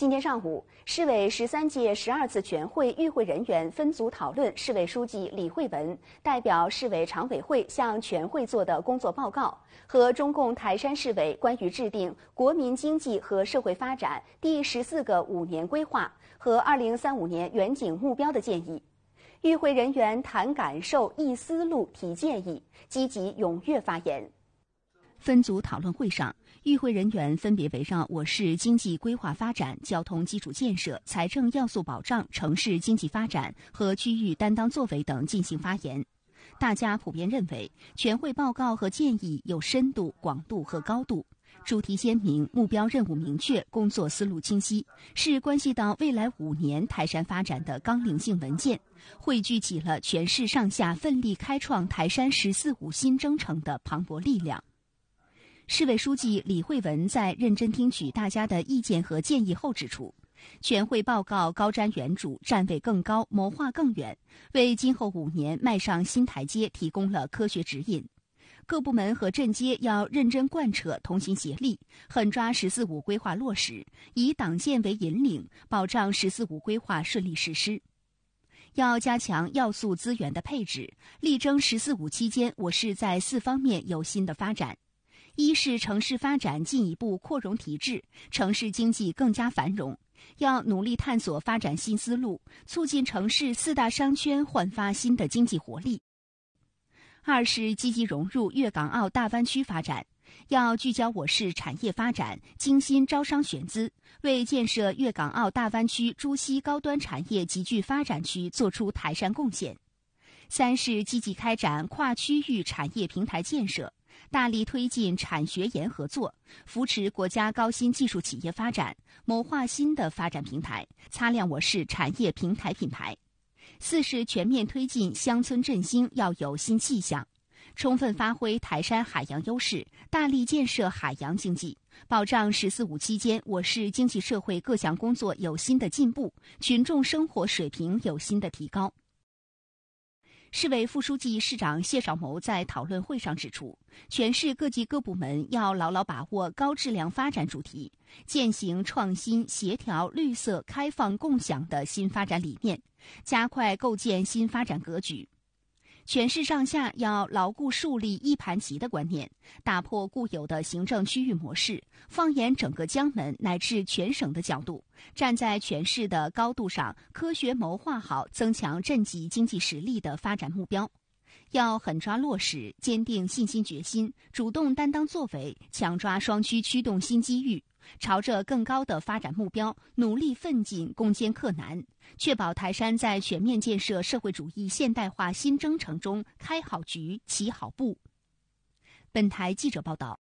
今天上午，市委十三届十二次全会与会人员分组讨论市委书记李慧文代表市委常委会向全会做的工作报告和中共台山市委关于制定国民经济和社会发展第十四个五年规划和二零三五年远景目标的建议。与会人员谈感受、议思路、提建议，积极踊跃发言。分组讨论会上，与会人员分别围绕我市经济规划发展、交通基础建设、财政要素保障、城市经济发展和区域担当作为等进行发言。大家普遍认为，全会报告和建议有深度、广度和高度，主题鲜明，目标任务明确，工作思路清晰，是关系到未来五年台山发展的纲领性文件，汇聚起了全市上下奋力开创台山“十四五”新征程的磅礴力量。市委书记李惠文在认真听取大家的意见和建议后指出，全会报告高瞻远瞩、站位更高、谋划更远，为今后五年迈上新台阶提供了科学指引。各部门和镇街要认真贯彻，同心协力，狠抓“十四五”规划落实，以党建为引领，保障“十四五”规划顺利实施。要加强要素资源的配置，力争“十四五”期间我市在四方面有新的发展。一是城市发展进一步扩容提质，城市经济更加繁荣，要努力探索发展新思路，促进城市四大商圈焕发新的经济活力。二是积极融入粤港澳大湾区发展，要聚焦我市产业发展，精心招商选资，为建设粤港澳大湾区珠西高端产业集聚发展区做出台山贡献。三是积极开展跨区域产业平台建设。大力推进产学研合作，扶持国家高新技术企业发展，谋划新的发展平台，擦亮我市产业平台品牌。四是全面推进乡村振兴要有新气象，充分发挥台山海洋优势，大力建设海洋经济，保障“十四五”期间我市经济社会各项工作有新的进步，群众生活水平有新的提高。市委副书记、市长谢少谋在讨论会上指出，全市各级各部门要牢牢把握高质量发展主题，践行创新、协调、绿色、开放、共享的新发展理念，加快构建新发展格局。全市上下要牢固树立一盘棋的观念，打破固有的行政区域模式。放眼整个江门乃至全省的角度，站在全市的高度上，科学谋划好增强镇级经济实力的发展目标。要狠抓落实，坚定信心决心，主动担当作为，抢抓双区驱动新机遇。朝着更高的发展目标努力奋进，攻坚克难，确保台山在全面建设社会主义现代化新征程中开好局、起好步。本台记者报道。